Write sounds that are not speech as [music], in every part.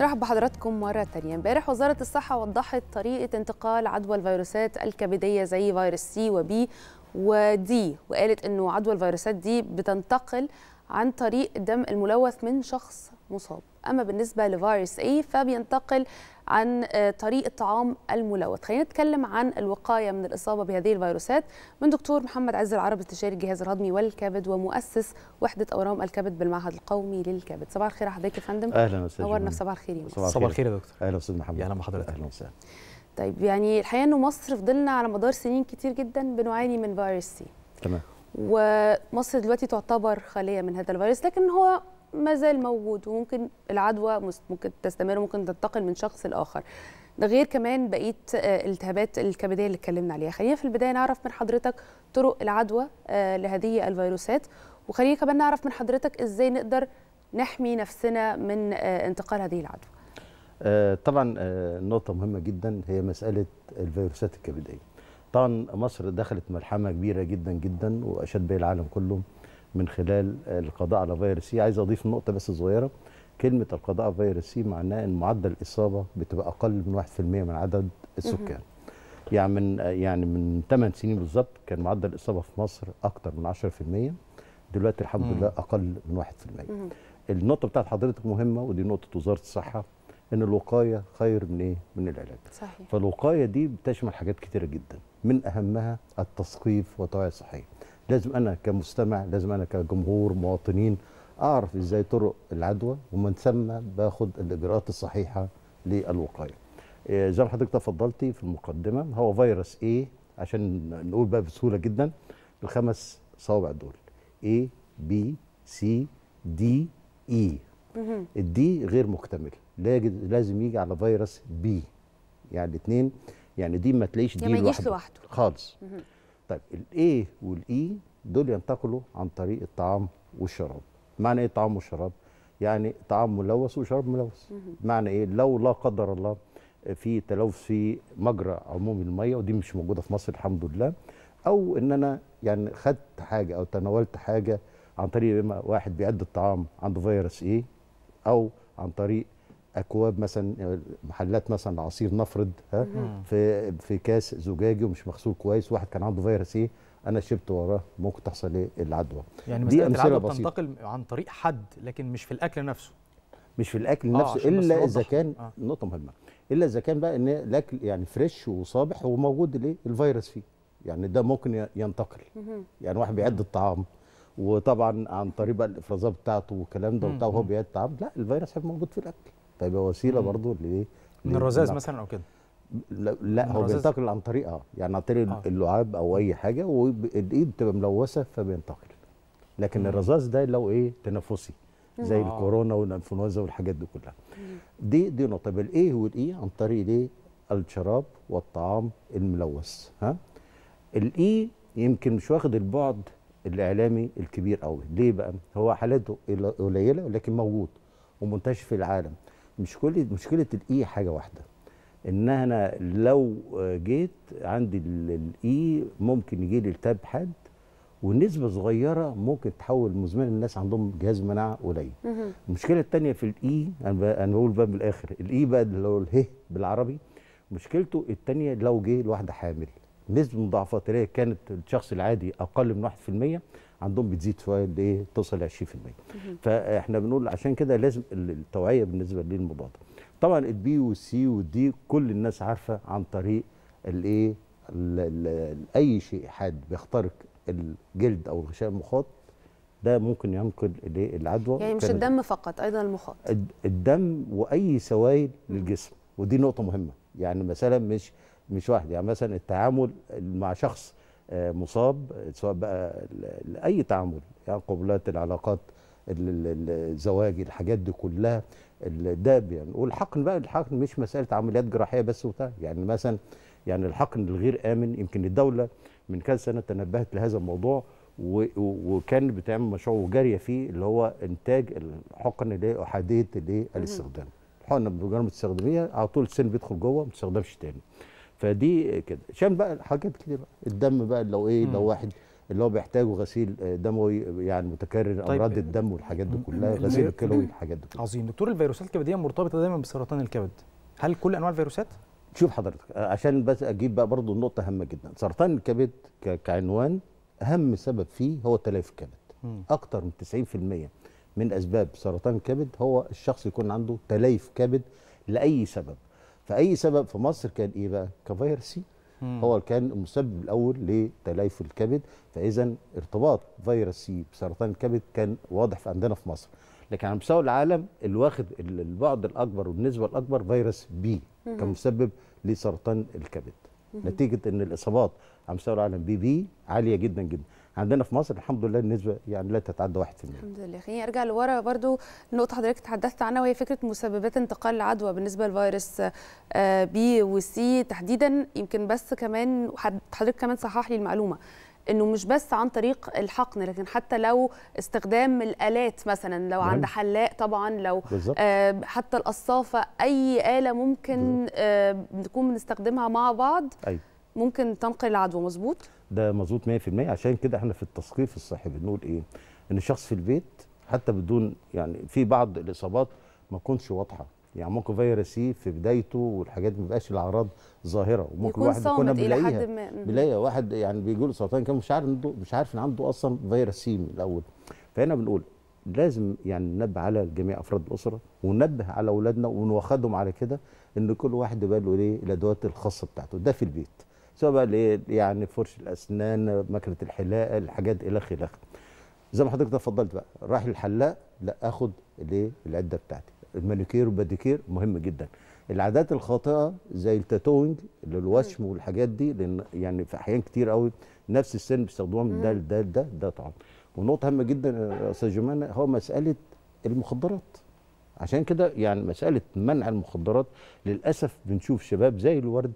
نرحب بحضراتكم مرة تانية امبارح وزارة الصحة وضحت طريقة انتقال عدوى الفيروسات الكبدية زي فيروس سي وبي ودي وقالت انه عدوى الفيروسات دي بتنتقل عن طريق دم الملوث من شخص مصاب أما بالنسبة لفيروس اي فبينتقل عن آه، طريق الطعام الملوث خلينا نتكلم عن الوقاية من الإصابة بهذه الفيروسات من دكتور محمد عز العرب استشاري الجهاز الهضمي والكبد ومؤسس وحدة أورام الكبد بالمعهد القومي للكبد صباح الخير حضرتك يا فندم أهلا وسهلا نورنا في صباح الخير صباح الخير يا دكتور أهلا أستاذ محمد أهلا بحضرتك أهلا وسهلا طيب يعني الحقيقة إنه مصر فضلنا على مدار سنين كتير جدا بنعاني من فيروس سي تمام ومصر دلوقتي تعتبر خالية من هذا الفيروس لكن هو ما زال موجود وممكن العدوى ممكن تستمر وممكن تنتقل من شخص لاخر ده غير كمان بقيه آه، الالتهابات الكبديه اللي اتكلمنا عليها خلينا في البدايه نعرف من حضرتك طرق العدوى آه، لهذه الفيروسات وخلينا كمان نعرف من حضرتك ازاي نقدر نحمي نفسنا من آه، انتقال هذه العدوى طبعا نقطه مهمه جدا هي مساله الفيروسات الكبديه طبعا مصر دخلت ملحمه كبيره جدا جدا واشاد بها العالم كله من خلال القضاء على فيروس سي عايز اضيف نقطه بس صغيره كلمه القضاء على فيروس سي معناه ان معدل الاصابه بتبقى اقل من 1% من عدد السكان يعني من يعني من 8 سنين بالظبط كان معدل الاصابه في مصر اكتر من 10% دلوقتي الحمد لله اقل من 1% النقطه بتاعت حضرتك مهمه ودي نقطه وزاره الصحه ان الوقايه خير من ايه من العلاج صحيح فالوقايه دي بتشمل حاجات كتيره جدا من اهمها التثقيف والتوعيه الصحيه لازم انا كمستمع لازم انا كجمهور مواطنين اعرف ازاي طرق العدوى ومن ثم باخد الاجراءات الصحيحه للوقايه آه، زي ما حضرتك تفضلتي في المقدمه هو فيروس ايه عشان نقول بقى بسهوله جدا الخمس صوابع دول A B C D E الدي غير مكتمل لازم يجي على فيروس بي يعني اتنين يعني دي ما تلاقيش دي لوحده خالص طيب الاي والاي e دول ينتقلوا عن طريق الطعام والشراب معنى ايه طعام وشراب يعني طعام ملوث وشراب ملوث معنى ايه لو لا قدر الله في تلوث في مجرى عموم الميه ودي مش موجوده في مصر الحمد لله او ان انا يعني خدت حاجه او تناولت حاجه عن طريق واحد بيعد الطعام عنده فيروس ايه او عن طريق اكواب مثلا محلات مثلا عصير نفرض ها في في كاس زجاجي ومش مغسول كويس واحد كان عنده فيروس ايه انا شربت وراه ممكن تحصل ايه العدوى يعني دي العدوى بسيطه بتنتقل عن طريق حد لكن مش في الاكل نفسه مش في الاكل آه نفسه الا اذا كان آه. نقطه مهمه الا اذا كان بقى ان الاكل يعني فريش وصابح وموجود الايه الفيروس فيه يعني ده ممكن ينتقل يعني واحد بيعد الطعام وطبعا عن طريق الافرازات بتاعته والكلام ده وبتاع وهو بيعد الطعام لا الفيروس هيبقى موجود في الاكل فيبقى وسيله برضو ل من الرذاذ مثلا او كده لا, لا هو بينتقل عن طريقها آه، يعني عن طريق آه. اللعاب او اي حاجه والايد بتبقى ملوثه فبينتقل لكن الرذاذ ده لو ايه تنفسي زي آه. الكورونا والانفلونزا والحاجات دي كلها دي دي نقطه بالايه طيب والاي e عن طريق الايه الشراب والطعام الملوث ها الاي e يمكن مش واخد البعد الاعلامي الكبير قوي ليه بقى هو حالته قليله لكن موجود ومنتشر في العالم مش كل مشكله الاي حاجه واحده ان انا لو جيت عندي الاي ممكن يجي لي التاب حاد ونسبه صغيره ممكن تحول مزمنه الناس عندهم جهاز مناعه قليل المشكله الثانيه في الاي انا بقول بقى من الاخر الاي بقى اللي هو اله بالعربي مشكلته الثانيه لو جه لواحده حامل نسبه مضاعفات اللي كانت الشخص العادي اقل من 1% عندهم بتزيد شويه لايه توصل 20% فاحنا بنقول عشان كده لازم التوعيه بالنسبه للمضاد طبعا البي والسي والدي كل الناس عارفه عن طريق الايه اي شيء حاد بيخترق الجلد او الغشاء المخاط ده ممكن ينقل العدوى يعني مش الدم فقط ايضا المخاط الدم واي سوائل للجسم ودي نقطه مهمه يعني مثلا مش مش واحد يعني مثلا التعامل مع شخص مصاب سواء بقى لاي تعامل يعني قبلات العلاقات الزواج الحاجات دي كلها ده يعني والحقن بقى الحقن مش مساله عمليات جراحيه بس وبتاع يعني مثلا يعني الحقن الغير امن يمكن الدوله من كذا سنه تنبهت لهذا الموضوع وكان بتعمل مشروع وجارية فيه اللي هو انتاج الحقن لاحاديه الاستخدام الحقن بمجرد ما تستخدميها على طول السن بيدخل جوه ما تستخدمش تاني فدي كده عشان بقى حاجات كتير بقى الدم بقى لو ايه لو واحد اللي هو بيحتاجه غسيل آه، دموي يعني متكرر طيب امراض الدم والحاجات دي كلها غسيل الكلوي الحاجات دي كلها عظيم دكتور الفيروسات الكبديه مرتبطه دايما بسرطان الكبد هل كل انواع الفيروسات شوف حضرتك آه، عشان بس اجيب بقى برضه النقطه هامه جدا سرطان الكبد كعنوان اهم سبب فيه هو تلف الكبد اكتر من 90% من اسباب سرطان الكبد هو الشخص يكون عنده تليف كبد لاي سبب فاي سبب في مصر كان ايه بقى كفيروس سي هو كان المسبب الاول لتليف الكبد فاذا ارتباط فيروس سي بسرطان الكبد كان واضح في عندنا في مصر لكن على مستوى العالم اللي واخد البعد الاكبر والنسبه الاكبر فيروس بي كمسبب لسرطان الكبد نتيجه ان الاصابات على مستوى العالم بي بي عاليه جدا جدا عندنا في مصر الحمد لله النسبه يعني لا تتعدى 1% الحمد لله خليني ارجع لورا برضو النقطه حضرتك تحدثت عنها وهي فكره مسببات انتقال العدوى بالنسبه لفيروس بي آه، وسي تحديدا يمكن بس كمان حضرتك كمان صحح لي المعلومه انه مش بس عن طريق الحقن لكن حتى لو استخدام الالات مثلا لو عند نعم. حلاق طبعا لو آه حتى القصافه اي اله ممكن آه نكون بنستخدمها مع بعض أي. أيوة. ممكن تنقل العدوى مظبوط ده مظبوط 100% عشان كده احنا في التثقيف الصحي بنقول ايه ان الشخص في البيت حتى بدون يعني في بعض الاصابات ما تكونش واضحه يعني ممكن فيروس سي في بدايته والحاجات ما بيبقاش الاعراض ظاهره وممكن واحد يكون الى حد ما بيلاقي واحد يعني بيجي له سرطان كان مش عارف مش عارف ان عنده اصلا فيروس سي من الاول فهنا بنقول لازم يعني ننبه على جميع افراد الاسره وننبه على اولادنا ونوخدهم على كده ان كل واحد يبقى له ايه الادوات الخاصه بتاعته ده في البيت سواء بقى يعني فرش الاسنان مكنه الحلاقه الحاجات الى اخره زي ما حضرتك تفضلت بقى رايح للحلاق لا اخد الايه العده بتاعتي المانيكير والباديكير مهم جدا العادات الخاطئه زي التاتوينج اللي الوشم والحاجات دي لان يعني في احيان كتير قوي نفس السن بيستخدموها من ده لده ده ده طبعا ونقطه هامه جدا يا استاذ جمانه هو مساله المخدرات عشان كده يعني مساله منع المخدرات للاسف بنشوف شباب زي الورد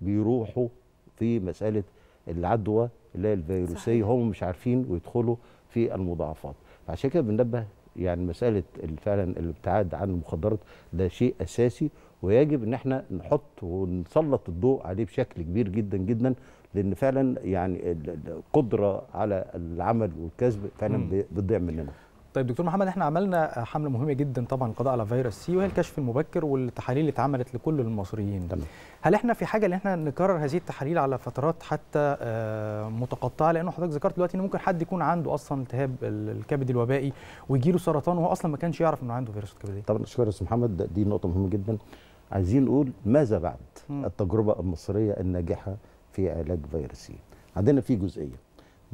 بيروحوا في مساله العدوى اللي هي الفيروسيه هم مش عارفين ويدخلوا في المضاعفات عشان كده بننبه يعني مساله فعلا الابتعاد عن المخدرات ده شيء اساسي ويجب ان احنا نحط ونسلط الضوء عليه بشكل كبير جدا جدا لان فعلا يعني القدره على العمل والكسب فعلا بتضيع مننا طيب دكتور محمد احنا عملنا حمله مهمه جدا طبعا القضاء على فيروس سي وهي الكشف المبكر والتحاليل اللي اتعملت لكل المصريين ده. هل احنا في حاجه ان احنا نكرر هذه التحاليل على فترات حتى آه، متقطعه لانه حضرتك ذكرت دلوقتي ان ممكن حد يكون عنده اصلا التهاب الكبد الوبائي ويجي له سرطان وهو اصلا ما كانش يعرف انه عنده فيروس الكبد طبعا شكرا يا استاذ محمد دي نقطه مهمه جدا عايزين نقول ماذا بعد التجربه المصريه الناجحه في علاج فيروس سي عندنا في جزئيه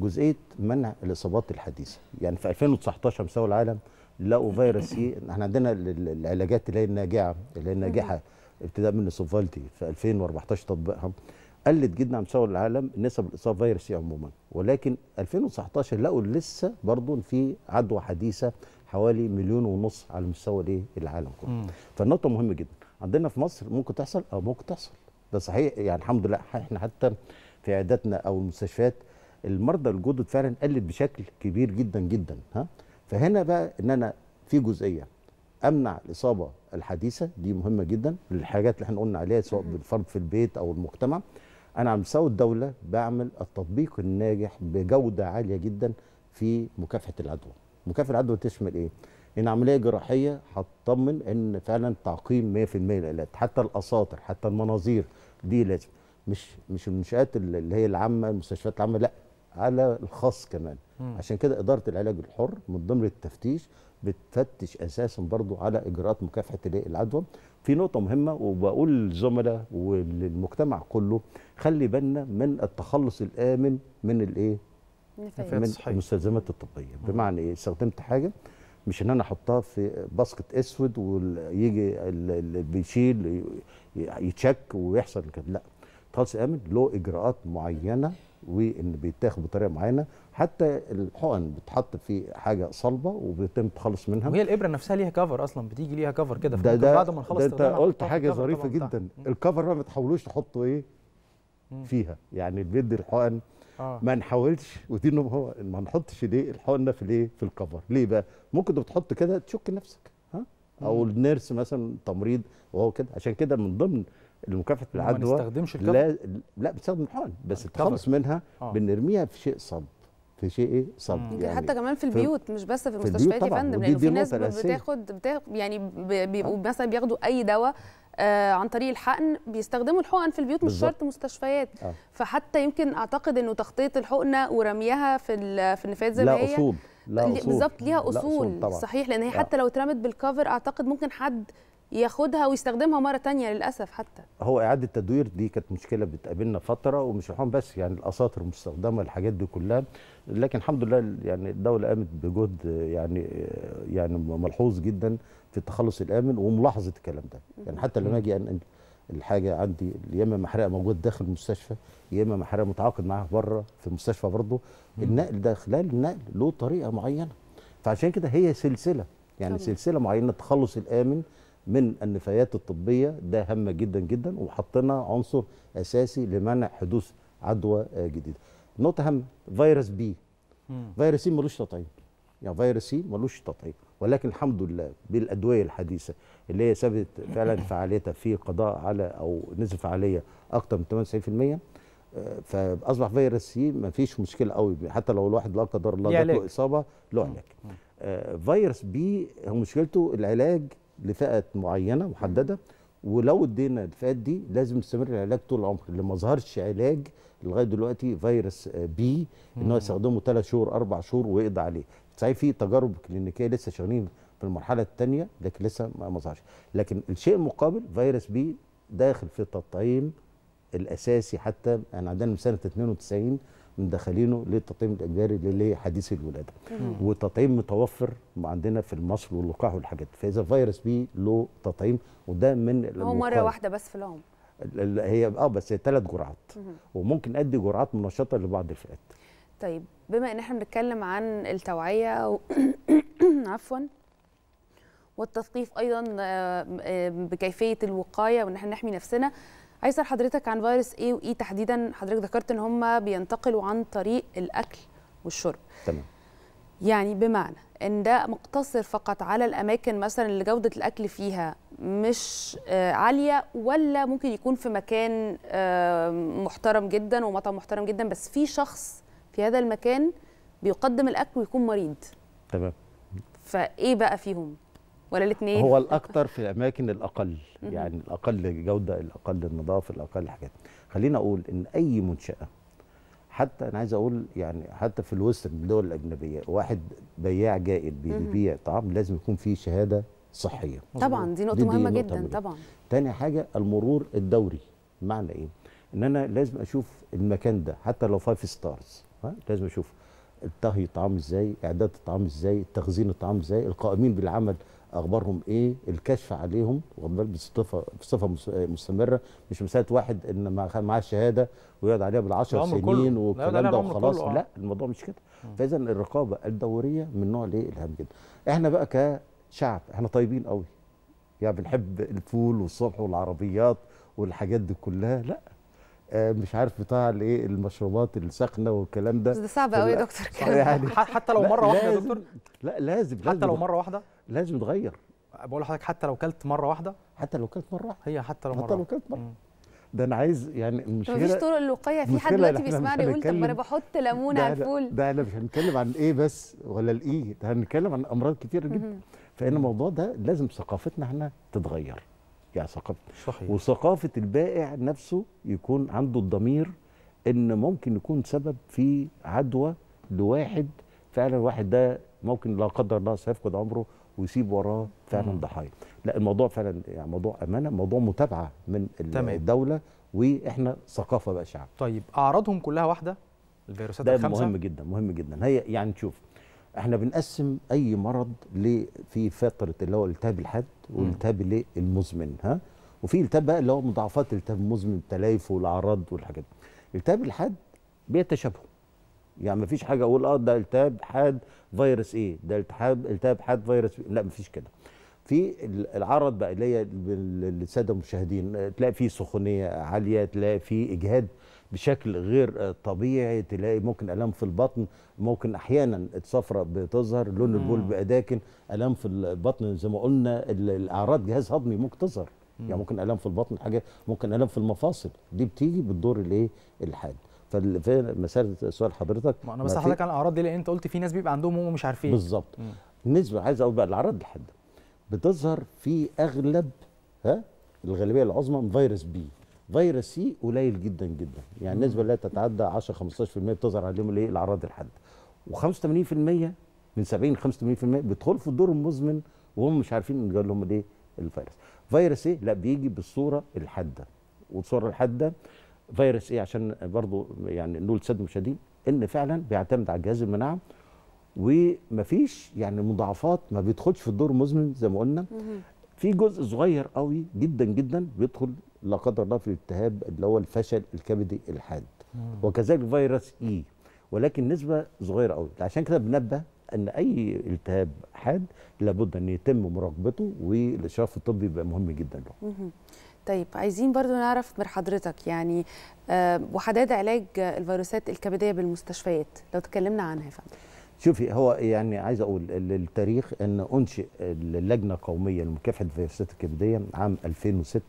جزئيه منع الاصابات الحديثه يعني في 2019 مستوى العالم لقوا فيروس سي إيه؟ احنا عندنا العلاجات اللي هي الناجعه اللي هي الناجحه ابتداء من سوفالتي في 2014 تطبيقها قلت جدا على مستوى العالم نسب الاصابه فيروس سي إيه عموما ولكن 2019 لقوا لسه برضه في عدوى حديثه حوالي مليون ونص على مستوى الايه العالم كله فالنقطه مهمه جدا عندنا في مصر ممكن تحصل او ممكن تحصل ده صحيح يعني الحمد لله احنا حتى في عياداتنا او المستشفيات المرضى الجدد فعلا قلت بشكل كبير جدا جدا ها فهنا بقى ان انا في جزئيه امنع الاصابه الحديثه دي مهمه جدا للحاجات اللي احنا قلنا عليها سواء بالفرد في البيت او المجتمع انا على مستوى الدوله بعمل التطبيق الناجح بجوده عاليه جدا في مكافحه العدوى مكافحه العدوى تشمل ايه ان عمليه جراحيه هتطمن ان فعلا تعقيم 100% الالات حتى الاساطر حتى المناظير دي لازم مش مش المنشات اللي هي العامه المستشفيات العامه لا على الخاص كمان م. عشان كده اداره العلاج الحر من ضمن التفتيش بتفتش اساسا برضو على اجراءات مكافحه العدوى في نقطه مهمه وبقول للزملاء وللمجتمع كله خلي بالنا من التخلص الامن من الايه من المستلزمات الطبيه بمعنى ايه استخدمت حاجه مش ان انا احطها في باسكت اسود ويجي اللي بيشيل يتشك ويحصل كده لا التخلص امن له اجراءات معينه وان بيتاخد بطريقه معينه حتى الحقن بتحط في حاجه صلبه وبيتم التخلص منها وهي الابره نفسها ليها كفر اصلا بتيجي ليها كفر كده ده, ده بعد ما نخلص انت قلت حاجه ظريفه جدا الكفر بقى ما تحاولوش تحطوا ايه فيها يعني بيدي الحقن آه. ما نحاولش ودي انه هو ما نحطش ليه الحقن ده في الايه في الكفر ليه بقى ممكن بتحط كده تشك نفسك ها او النيرس مثلا تمريض وهو كده عشان كده من ضمن المكافحه العدوى ما نستخدمش لا لا بتستخدم الحقن بس بتخلص منها آه. بنرميها في شيء صب في شيء ايه صب يعني حتى كمان في البيوت مش بس في المستشفيات يا فندم لانه يعني في ناس بتاخد, بتاخد يعني بيبقوا آه. مثلا بياخدوا اي دواء آه عن طريق الحقن بيستخدموا الحقن في البيوت مش شرط مستشفيات آه. فحتى يمكن اعتقد انه تغطيه الحقنه ورميها في في النفايات زي ما هي لا اصول لا اصول بالظبط ليها اصول, لا أصول طبعًا. صحيح لان هي آه. حتى لو اترمت بالكفر اعتقد ممكن حد ياخدها ويستخدمها مره تانية للاسف حتى هو اعاده تدوير دي كانت مشكله بتقابلنا فتره ومش الحقن بس يعني الاساطر المستخدمه الحاجات دي كلها لكن الحمد لله يعني الدوله قامت بجهد يعني يعني ملحوظ جدا في التخلص الامن وملاحظه الكلام ده يعني حتى لما اجي انقل الحاجه عندي يا اما محرقه موجوده داخل المستشفى يا اما محرقه متعاقد معاها بره في المستشفى برضه النقل ده خلال النقل له طريقه معينه فعشان كده هي سلسله يعني طبعا. سلسله معينه التخلص الامن من النفايات الطبيه ده هامه جدا جدا وحطينا عنصر اساسي لمنع حدوث عدوى آه، جديده. نقطه هم فيروس بي فيروس سي ملوش تطعيم يعني فيروس سي ملوش تطعيم ولكن الحمد لله بالادويه الحديثه اللي هي ثبت فعلا [coughs] فعاليتها في قضاء على او نزل فعاليه اكثر من 98% آه، فاصبح فيروس سي ما فيش مشكله قوي حتى لو الواحد لا قدر الله جات له اصابه له علاج. آه، فيروس بي مشكلته العلاج لفئه معينه محدده ولو ادينا الفئات دي لازم يستمر العلاج طول العمر اللي ما ظهرش علاج لغايه دلوقتي فيروس بي ان هو يستخدمه ثلاث شهور اربع شهور ويقضي عليه صحيح في تجارب كلينيكيه لسه شغالين في المرحله الثانيه لكن لسه ما ظهرش لكن الشيء المقابل فيروس بي داخل في التطعيم الاساسي حتى احنا يعني عندنا من سنه 92 مدخلينه للتطعيم الاجباري لحديث الولاده والتطعيم متوفر عندنا في المصل واللقاح والحاجات فاذا الفيروس بي له تطعيم وده من هو مره واحده بس في العمر هي اه بس هي ثلاث جرعات وممكن ادي جرعات منشطه لبعض الفئات طيب بما ان احنا بنتكلم عن التوعيه و... [coughs] عفوا والتثقيف ايضا آه، آه، بكيفيه الوقايه وان احنا نحمي نفسنا ايسر حضرتك عن فيروس ايه وايه e تحديدا حضرتك ذكرت ان هم بينتقلوا عن طريق الاكل والشرب تمام يعني بمعنى ان ده مقتصر فقط على الاماكن مثلا اللي جوده الاكل فيها مش آه، عاليه ولا ممكن يكون في مكان آه، محترم جدا ومطعم محترم جدا بس في شخص في هذا المكان بيقدم الاكل ويكون مريض تمام فايه بقى فيهم ولا الاثنين هو الاكثر في الاماكن الاقل يعني الاقل جوده الاقل النظافه الاقل حاجات خلينا اقول ان اي منشاه حتى انا عايز اقول يعني حتى في الوسط الدول الاجنبيه واحد بياع جائد بيبيع طعام لازم يكون فيه شهاده صحيه طبعا دي نقطه دي مهمه دي نقطة جدا طبعا تاني حاجه المرور الدوري معنى ايه ان انا لازم اشوف المكان ده حتى لو فايف ستارز ها لازم اشوف الطهي الطعام ازاي اعداد الطعام ازاي تخزين الطعام ازاي القائمين بالعمل اخبارهم ايه الكشف عليهم واخد بالك بصفه بصفه مستمره مش مساله واحد ان معاه الشهاده ويقعد عليها بالعشر سنين والكلام ده وخلاص آه. لا الموضوع مش كده فاذا الرقابه الدوريه من نوع الايه الهام جدا احنا بقى كشعب احنا طيبين قوي يعني بنحب الفول والصبح والعربيات والحاجات دي كلها لا آه، مش عارف بتاع الايه المشروبات الساخنه والكلام ده بس ده صعب قوي يا دكتور كده يعني حتى لو مره واحده يا دكتور لا لازم, لازم حتى لو مره واحده لازم تغير بقول لحضرتك حتى لو كلت مره واحده حتى لو كلت مره واحده هي حتى لو مره حتى لو كلت مره ده انا عايز يعني مش مفيش طرق الوقاية في حد دلوقتي بيسمعني يقول طب ما انا بحط ليمون على الفول ده انا مش هنتكلم عن ايه بس ولا الايه ده هنتكلم عن امراض كتير جدا فان الموضوع ده لازم ثقافتنا احنا تتغير يعني ثقافه صحيح. وثقافه البائع نفسه يكون عنده الضمير ان ممكن يكون سبب في عدوى لواحد فعلا الواحد ده ممكن لا قدر الله سيفقد عمره ويسيب وراه فعلا ضحايا لا الموضوع فعلا يعني موضوع امانه موضوع متابعه من تمام. الدوله واحنا ثقافه بقى شعب طيب اعراضهم كلها واحده الفيروسات ده الخمسه ده مهم جدا مهم جدا هي يعني شوف احنا بنقسم اي مرض في فتره اللي هو التهاب الحاد والتهاب المزمن ها وفي التهاب بقى اللي هو مضاعفات التهاب المزمن التليف والاعراض والحاجات دي التهاب الحاد بيتشابهوا يعني مفيش حاجه اقول اه ده التهاب حاد فيروس ايه ده التهاب التهاب حاد فيروس إيه؟ لا لا مفيش كده في العرض بقى اللي هي للساده المشاهدين تلاقي فيه سخونيه عاليه تلاقي فيه اجهاد بشكل غير طبيعي تلاقي ممكن الام في البطن ممكن احيانا الصفرة بتظهر لون البول بقى داكن الام في البطن زي ما قلنا الاعراض جهاز هضمي ممكن تظهر يعني ممكن الام في البطن حاجه ممكن الام في المفاصل دي بتيجي بالدور الايه الحاد فمساله سؤال حضرتك ما انا بسال حضرتك عن الاعراض دي لان انت قلت في ناس بيبقى عندهم هم مش عارفين بالظبط نسبه عايز اقول بقى الاعراض الحاده بتظهر في اغلب ها الغالبيه العظمى من فيروس بي فيروس سي قليل جدا جدا يعني النسبه لا تتعدى 10 15% بتظهر عليهم الايه الاعراض الحاده و85% من 70 ل 85% بيدخلوا في الدور المزمن وهم مش عارفين ان جاي لهم الايه الفيروس فيروس ايه لا بيجي بالصوره الحاده والصوره الحاده فيروس ايه عشان برضو يعني نقول سد المشاهدين ان فعلا بيعتمد على جهاز المناعه ومفيش يعني مضاعفات ما بيدخلش في الدور المزمن زي ما قلنا في جزء صغير قوي جدا جدا بيدخل لا قدر الله في الالتهاب اللي هو الفشل الكبدي الحاد وكذلك فيروس اي e. ولكن نسبه صغيره قوي عشان كده بنبه ان اي التهاب حاد لابد ان يتم مراقبته والاشراف الطبي بيبقى مهم جدا له طيب عايزين برضو نعرف من حضرتك يعني أه وحداد علاج الفيروسات الكبديه بالمستشفيات لو تكلمنا عنها يا فندم شوفي هو يعني عايز اقول للتاريخ ان انشئ اللجنه القوميه لمكافحه الفيروسات الكبديه عام 2006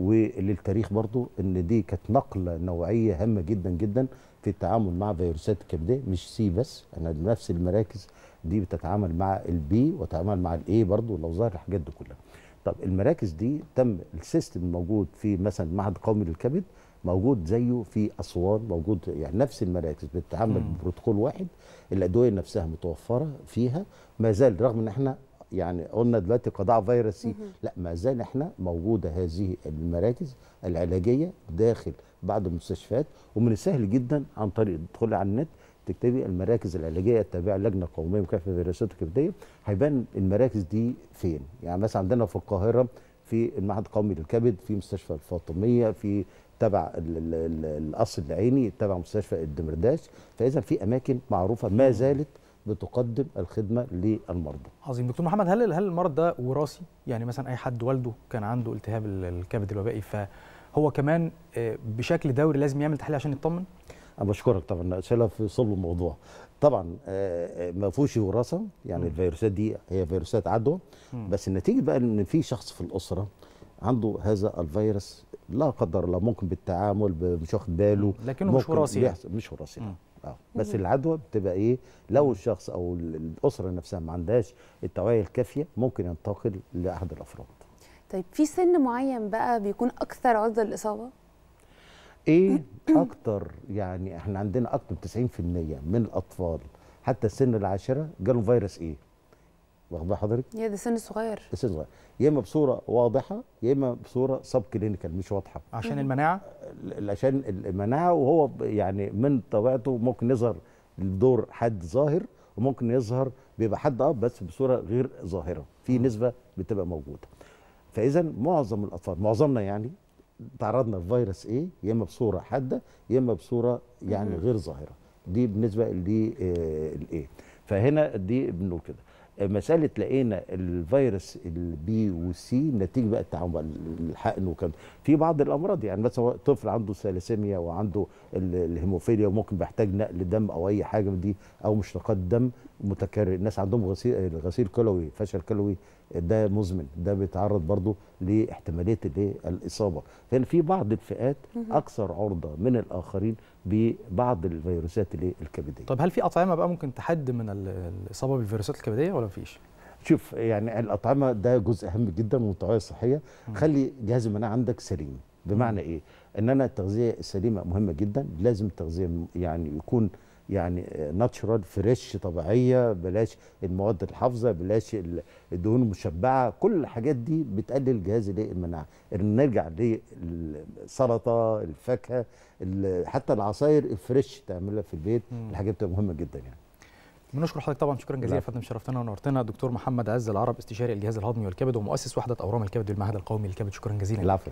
وللتاريخ برضو ان دي كانت نقله نوعيه هامه جدا جدا في التعامل مع فيروسات الكبديه مش سي بس انا نفس المراكز دي بتتعامل مع البي وتتعامل مع الاي برضو لو ظهر الحاجات دي كلها طب المراكز دي تم السيستم موجود في مثلا معهد قومي للكبد موجود زيه في اسوان موجود يعني نفس المراكز بتتعامل ببروتوكول واحد الادويه نفسها متوفره فيها ما زال رغم ان احنا يعني قلنا دلوقتي قضاء فيروسي لا ما زال احنا موجوده هذه المراكز العلاجيه داخل بعض المستشفيات ومن السهل جدا عن طريق الدخول على النت تكتبي المراكز العلاجيه التابعه للجنه القوميه لمكافحه الفيروسات الكبديه هيبان المراكز دي فين يعني مثلا عندنا في القاهره في المعهد القومي للكبد في مستشفى الفاطميه في تبع القصر العيني تبع مستشفى الدمرداش فاذا في اماكن معروفه ما زالت بتقدم الخدمه للمرضى. عظيم دكتور محمد هل هل المرض ده وراثي؟ يعني مثلا اي حد والده كان عنده التهاب الكبد الوبائي فهو كمان آه، بشكل دوري لازم يعمل تحليل عشان يطمن؟ انا بشكرك طبعا اسئله في صلب الموضوع. طبعا آه، آه، ما فيهوش وراثه يعني م. الفيروسات دي هي فيروسات عدوى بس النتيجة بقى ان في شخص في الاسره عنده هذا الفيروس لا قدر الله ممكن بالتعامل مش واخد باله لكنه مش وراثي يعني. مش وراثي اه بس العدوى بتبقى ايه لو الشخص او الاسره نفسها ما عندهاش التوعيه الكافيه ممكن ينتقل لاحد الافراد طيب في سن معين بقى بيكون اكثر عرضه للاصابه ايه [clears throat] اكتر يعني احنا عندنا اكتر من 90% من الاطفال حتى سن العاشره جالهم فيروس ايه واخد حضرتك؟ يا ده سن صغير سن صغير يا اما بصوره واضحه يا اما بصوره سب كلينيكال مش واضحه عشان المناعه؟ عشان المناعه وهو يعني من طبيعته ممكن يظهر دور حد ظاهر وممكن يظهر بيبقى حد اب آه، بس بصوره غير ظاهره في نسبه بتبقى موجوده فاذا معظم الاطفال معظمنا يعني تعرضنا لفيروس ايه يا اما بصوره حاده يا اما بصوره يعني غير ظاهره دي بالنسبه للايه آه، فهنا دي بنقول كده مساله لقينا الفيروس البي والسي نتيجه بقى التعامل الحقن وكان في بعض الامراض يعني مثلا طفل عنده ثلاسيميا وعنده الهيموفيليا وممكن بيحتاج نقل دم او اي حاجه من دي او مشتقات دم متكرر الناس عندهم غسيل غسيل كلوي فشل كلوي ده مزمن ده بيتعرض برضه لاحتماليه الايه؟ الاصابه فهنا في بعض الفئات اكثر عرضه من الاخرين ببعض الفيروسات الكبديه طب هل في اطعمه بقى ممكن تحد من الاصابه بالفيروسات الكبديه ولا فيش؟ شوف يعني الاطعمه ده جزء اهم جدا من التغذيه الصحيه خلي جهاز المناعه عندك سليم بمعنى ايه ان انا التغذيه السليمه مهمه جدا لازم التغذيه يعني يكون يعني ناتشرال آه، فريش طبيعيه بلاش المواد الحافظه بلاش الدهون المشبعه كل الحاجات دي بتقلل جهاز المناعه نرجع للسلطه الفاكهه حتى العصاير الفريش تعملها في البيت الحاجات بتبقى مهمه جدا يعني بنشكر حضرتك طبعا شكرا جزيلا يا فندم شرفتنا ونورتنا دكتور محمد عز العرب استشاري الجهاز الهضمي والكبد ومؤسس وحده اورام الكبد بالمعهد القومي للكبد شكرا جزيلا العفو